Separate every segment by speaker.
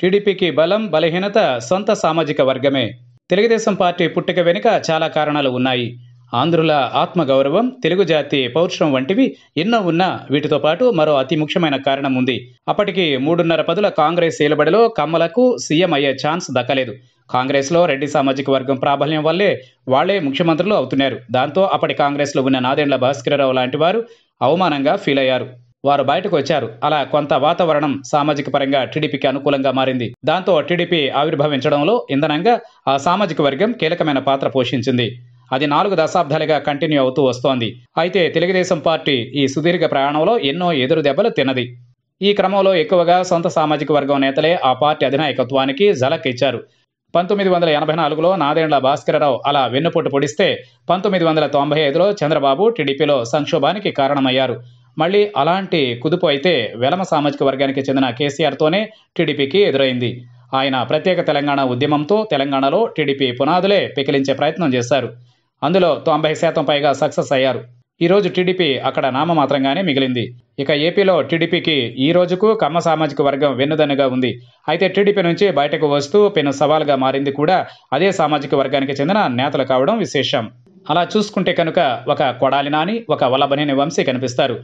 Speaker 1: టీడీపీకి బలం బలహీనత సొంత సామాజిక వర్గమే తెలుగుదేశం పార్టీ పుట్టుక వెనుక చాలా కారణాలు ఉన్నాయి ఆంధ్రుల ఆత్మగౌరవం తెలుగు జాతి పౌరుషం వంటివి ఎన్నో ఉన్నా వీటితో పాటు మరో అతి ముఖ్యమైన కారణం ఉంది అప్పటికి మూడున్నర పదుల కాంగ్రెస్ ఏలుబడిలో కమ్మలకు సీఎం అయ్యే ఛాన్స్ దక్కలేదు కాంగ్రెస్లో రెడ్డి సామాజిక వర్గం ప్రాబల్యం వల్లే వాళ్లే ముఖ్యమంత్రులు అవుతున్నారు దాంతో అప్పటి కాంగ్రెస్లో ఉన్న నాదెండ్ల భాస్కరరావు లాంటి వారు అవమానంగా ఫీల్ అయ్యారు వారు బయటకు వచ్చారు అలా కొంత వాతావరణం సామాజిక పరంగా టీడీపీకి అనుకూలంగా మారింది దాంతో టీడీపీ ఆవిర్భవించడంలో ఇంధనంగా ఆ సామాజిక వర్గం కీలకమైన పాత్ర పోషించింది అది నాలుగు దశాబ్దాలుగా కంటిన్యూ అవుతూ వస్తోంది అయితే తెలుగుదేశం పార్టీ ఈ సుదీర్ఘ ప్రయాణంలో ఎన్నో ఎదురు దెబ్బలు తినది ఈ క్రమంలో ఎక్కువగా సొంత సామాజిక వర్గం నేతలే ఆ పార్టీ అధినాయకత్వానికి జలక్ ఇచ్చారు పంతొమ్మిది వందల ఎనభై నాలుగులో నాదేండ్ల భాస్కరరావు అలా వెన్నుపోటు పొడిస్తే పంతొమ్మిది వందల తొంభై ఐదులో చంద్రబాబు టీడీపీలో సంక్షోభానికి కారణమయ్యారు మళ్ళీ అలాంటి కుదుపు అయితే వెలమ సామాజిక వర్గానికి చెందిన కేసీఆర్తోనే టీడీపీకి ఎదురైంది ఆయన ప్రత్యేక తెలంగాణ ఉద్యమంతో తెలంగాణలో టీడీపీ పునాదులే పికిలించే ప్రయత్నం చేశారు అందులో తొంభై శాతం పైగా సక్సెస్ అయ్యారు ఈరోజు టీడీపీ అక్కడ నామమాత్రంగానే మిగిలింది ఇక ఏపీలో టీడీపీకి ఈ రోజుకు కమ్మ సామాజిక వర్గం వెన్నుదన్నుగా ఉంది అయితే టీడీపీ నుంచి బయటకు వస్తూ పెను సవాల్గా మారింది కూడా అదే సామాజిక వర్గానికి చెందిన నేతలు కావడం విశేషం అలా చూసుకుంటే కనుక ఒక కొడాలి నాని ఒక వల్లభనేని వంశీ కనిపిస్తారు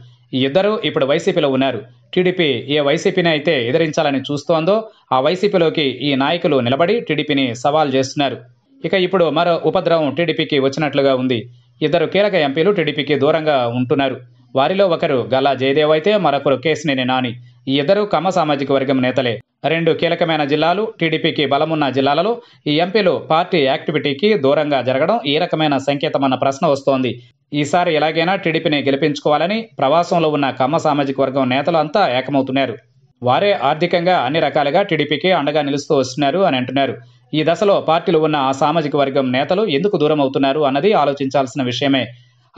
Speaker 1: ఇద్దరు ఇప్పుడు వైసీపీలో ఉన్నారు టీడీపీ ఏ వైసీపీని అయితే ఎదిరించాలని చూస్తోందో ఆ వైసీపీలోకి ఈ నాయకులు నిలబడి టీడీపీని సవాల్ చేస్తున్నారు ఇక ఇప్పుడు మరో ఉపద్రవం టీడీపీకి వచ్చినట్లుగా ఉంది ఇద్దరు కీలక ఎంపీలు టీడీపీకి దూరంగా ఉంటున్నారు వారిలో ఒకరు గల్లా జయదేవ్ అయితే మరొకరు కేసినేని నాని ఈ ఇద్దరు కమ సామాజిక వర్గం నేతలే రెండు కీలకమైన జిల్లాలు టీడీపీకి బలమున్న జిల్లాలలో ఈ ఎంపీలు పార్టీ యాక్టివిటీకి దూరంగా జరగడం ఈ రకమైన సంకేతమన్న ప్రశ్న వస్తోంది ఈసారి ఎలాగైనా టీడీపీని గెలిపించుకోవాలని ప్రవాసంలో ఉన్న కమ్మ సామాజిక వర్గం నేతలు అంతా ఏకమవుతున్నారు వారే ఆర్థికంగా అన్ని రకాలుగా టీడీపీకి అండగా నిలుస్తూ వస్తున్నారు అని అంటున్నారు ఈ దశలో పార్టీలు ఉన్న ఆ సామాజిక వర్గం నేతలు ఎందుకు దూరం అవుతున్నారు అన్నది ఆలోచించాల్సిన విషయమే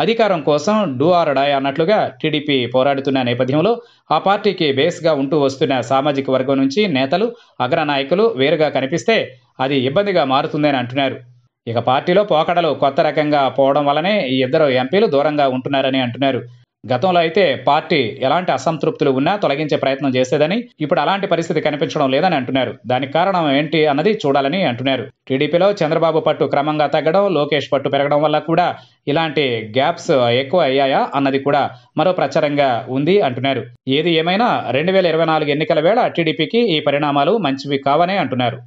Speaker 1: అధికారం కోసం డూ ఆర్ డాయ్ అన్నట్లుగా టీడీపీ పోరాడుతున్న నేపథ్యంలో ఆ పార్టీకి బేస్గా ఉంటూ వస్తున్న సామాజిక వర్గం నుంచి నేతలు అగ్రనాయకులు వేరుగా కనిపిస్తే అది ఇబ్బందిగా మారుతుందని అంటున్నారు ఇక పార్టీలో పోకడలు కొత్త రకంగా పోవడం వల్లనే ఈ ఇద్దరు ఎంపీలు దూరంగా ఉంటున్నారని అంటున్నారు గతంలో అయితే పార్టీ ఎలాంటి అసంతృప్తులు ఉన్నా తొలగించే ప్రయత్నం చేసేదని ఇప్పుడు అలాంటి పరిస్థితి కనిపించడం లేదని అంటున్నారు దానికి కారణం ఏంటి అన్నది చూడాలని అంటున్నారు టీడీపీలో చంద్రబాబు పట్టు క్రమంగా తగ్గడం లోకేష్ పట్టు పెరగడం వల్ల కూడా ఇలాంటి గ్యాప్స్ ఎక్కువ అయ్యాయా అన్నది కూడా మరో ప్రచారంగా ఉంది అంటున్నారు ఏది ఏమైనా రెండు వేల ఇరవై నాలుగు ఎన్నికల వేళ టీడీపీకి ఈ పరిణామాలు మంచివి కావనే అంటున్నారు